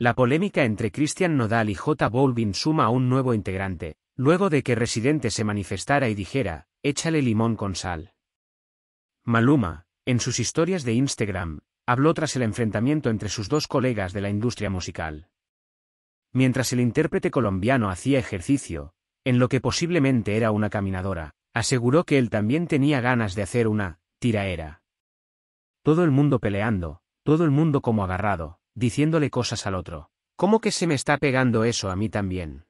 La polémica entre Christian Nodal y J Balvin suma a un nuevo integrante, luego de que Residente se manifestara y dijera, échale limón con sal. Maluma, en sus historias de Instagram, habló tras el enfrentamiento entre sus dos colegas de la industria musical. Mientras el intérprete colombiano hacía ejercicio, en lo que posiblemente era una caminadora, aseguró que él también tenía ganas de hacer una tiraera. Todo el mundo peleando, todo el mundo como agarrado, diciéndole cosas al otro. ¿Cómo que se me está pegando eso a mí también?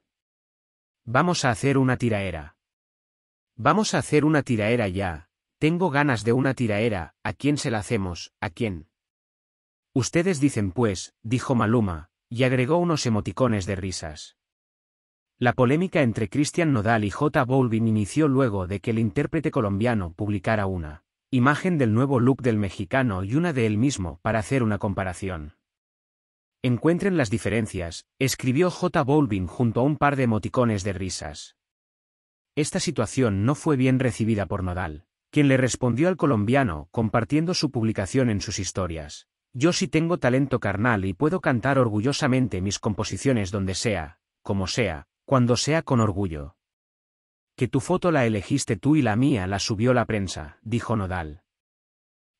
Vamos a hacer una tiraera. Vamos a hacer una tiraera ya. Tengo ganas de una tiraera, ¿a quién se la hacemos? ¿A quién? Ustedes dicen pues, dijo Maluma, y agregó unos emoticones de risas. La polémica entre Cristian Nodal y J Bolvin inició luego de que el intérprete colombiano publicara una imagen del nuevo look del mexicano y una de él mismo para hacer una comparación. Encuentren las diferencias, escribió J. Bolvin junto a un par de emoticones de risas. Esta situación no fue bien recibida por Nodal, quien le respondió al colombiano compartiendo su publicación en sus historias. Yo sí tengo talento carnal y puedo cantar orgullosamente mis composiciones donde sea, como sea, cuando sea con orgullo. Que tu foto la elegiste tú y la mía la subió la prensa, dijo Nodal.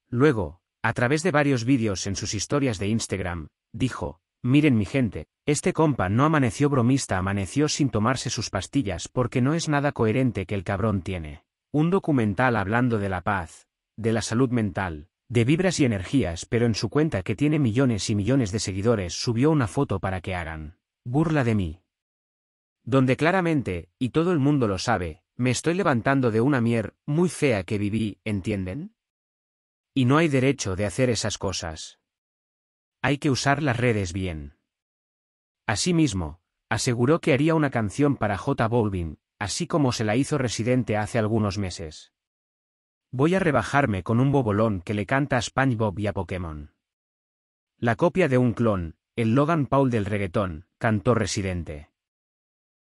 Luego, a través de varios vídeos en sus historias de Instagram, Dijo, miren mi gente, este compa no amaneció bromista, amaneció sin tomarse sus pastillas porque no es nada coherente que el cabrón tiene. Un documental hablando de la paz, de la salud mental, de vibras y energías, pero en su cuenta que tiene millones y millones de seguidores subió una foto para que hagan burla de mí. Donde claramente, y todo el mundo lo sabe, me estoy levantando de una mier muy fea que viví, ¿entienden? Y no hay derecho de hacer esas cosas hay que usar las redes bien. Asimismo, aseguró que haría una canción para J Bolvin, así como se la hizo residente hace algunos meses. Voy a rebajarme con un bobolón que le canta a SpongeBob y a Pokémon. La copia de un clon, el Logan Paul del reggaetón, cantó residente.